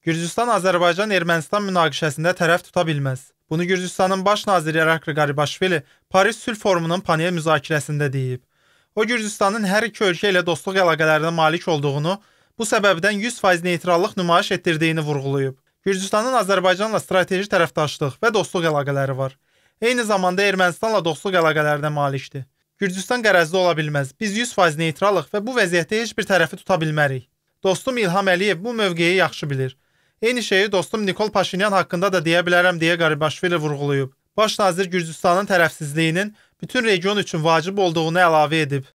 Gürcüstan Azərbaycan-Ermənistan münaqişəsində tərəf tuta bilməz. Bunu Gürcüstanın baş naziri Rakri Qaribaşvili Paris Sülh Forumunun panel müzakirəsində deyib. O Gürcüstanın hər iki ölkə ilə dostluq əlaqələrinə malik olduğunu, bu səbəbdən 100% neytrallıq nümayiş etdirdiyini vurğulayıb. Gürcüstanın Azərbaycanla strateji tərəfdaşlıq və dostluq əlaqələri var. Eyni zamanda Ermənistanla dostluq əlaqələrinə malikdir. Gürcüstan qərəzli ola bilməz. Biz 100% neytrallıq və bu vəziyyətdə heç bir tərəfi tuta bilmərik. Dostum İlham Əliyev bu mövqeyi yaxşı bilir. Eyni şeyi dostum Nikol Paşinyan haqqında da deyə bilərəm deyə Qaribaşvili vurğulayıb. Baş nazir Gürcüstanın tərəfsizliyinin bütün region üçün vacib olduğunu əlavə edib.